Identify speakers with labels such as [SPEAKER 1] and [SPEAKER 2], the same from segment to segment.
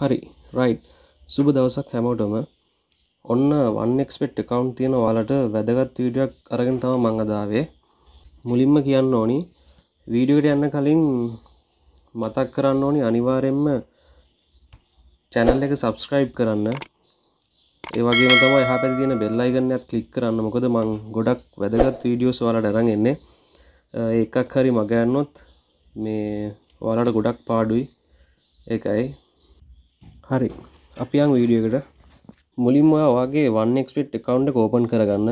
[SPEAKER 1] හරි රයි් සුබ දවසක් හැමෝටම ඔන්න වන්නෙක්ස්පෙට් එකකවන්් තියෙන වාලට වැදගත් වීඩියක් අරගෙන තම මංගදාවේ මුලින්ම කියන්න ඕනි වීඩියට යන්න කලින් මතක් කරන්න ඕනි අනිවාරෙන්ම චැනල් එක සබස්ක්‍රයිබ් කරන්න ඒවගේ තම එහ පැ තින බෙල්ලයිගන්නත් කලික් කරන්න මොකද මං ගොඩක් වැදගත් වීඩියෝස් වලට අරන් එන්නේ එකක් හරි මගයන්නොත් මේ වලට ගොඩක් පාඩුයි එකයි හරි අපි යන් වීඩියකට මුලින්ම ඔයාගේ වන්ක්ස්පෙට් එකකවුන්් කෝපන් කරගන්න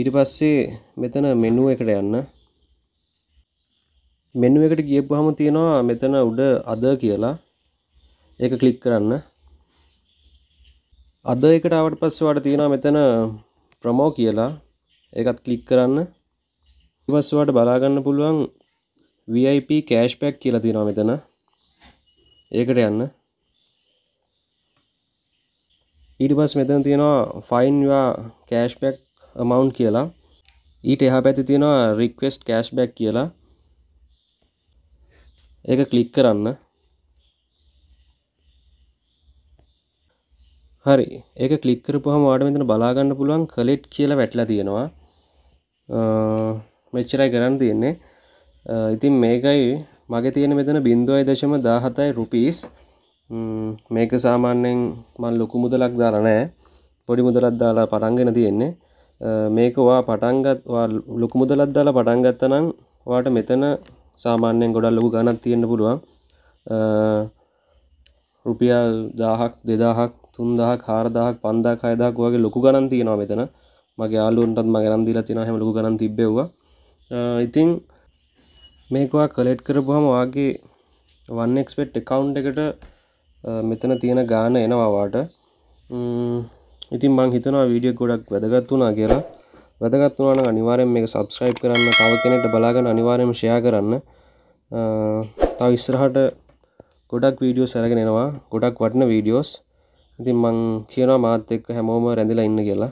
[SPEAKER 1] ඊට පස්සේ මෙතන මෙනුව එකට යන්න මෙනුව එකට ගියපු හම තියෙනවා මෙතන උඩ අද කියලා ඒක කලික් කරන්න අද එකට අවට පස්සේ වට තියෙනවා මෙතන ප්‍රමෝ කියලා ඒකත් කලික් කරන්න ඉවස්වට බලාගන්න පුළුවන් VIP කෑෂ්පැක් කියලා තියෙනවා මෙතන ඒකට යන්න ඊට පස් මෙතන තියෙනවා ෆයින්වා කෑශ්බැක් අමවුන්් කියලා ඊට එහා පැති තියෙනවා රික්වෙස්ට් කෑශ්බැක් කියලා ඒක කලික් කරන්න හරි ඒක කලික් කරපුවම ඔයාලට මෙතන බලා ගන්න පුළුවන් කලෙට් කියලා වැටලා තියෙනවා. මෙච්චරයි කරන්න තියෙන්නේ. ඉතින් මේකයි මගේ තියෙන මෙතන 0.17 රුපීස් මේක සාමාන්‍යයෙන් මම ලොකු මුදලක් දාලා නැහැ. පොඩි මුදලක් දාලා පටන්ගෙන තියෙන්නේ. මේක ඔයා පටන් ගත් ඔයා ලොකු මුදලක් දාලා පටන් ගත්තා නම් ඔයාට මෙතන සාමාන්‍යයෙන් ගොඩක් ලොකු ගණනක් තියෙන්න පුළුවන්. රුපියල් 1000ක් 2000ක් 3000ක් 4000ක් 5000ක් 6000ක් වගේ ලොකු ගණන් තියෙනවා මෙතන. මගේ යාළුවන්ටත් මම ගණන් දීලා තියෙනවා හැම ලොකු ගණන් තිබ්බෙව්වා. ඉතින් මේක ඔයා කලෙක්ට් කරපුවාම ඔයාගේ 1xbet account එකට මෙතන තියෙන ගාන එනවාවාට ඉතින් මං හිතනවා වීඩියෝ ගොඩක් වැදගත් වුණා කියලා වැදගත් වුණා නම් අනිවාර්යෙන් මේක subscribe කරන්න තව කෙනෙක්ට බලාගෙන අනිවාර්යෙන්ම share කරන්න තව ඉස්සරහට ගොඩක් වීඩියෝස් අරගෙන එනවා ගොඩක් වටින වීඩියෝස් ඉතින් මං කියනවා මාත් එක්ක හැමෝම රැඳිලා ඉන්න කියලා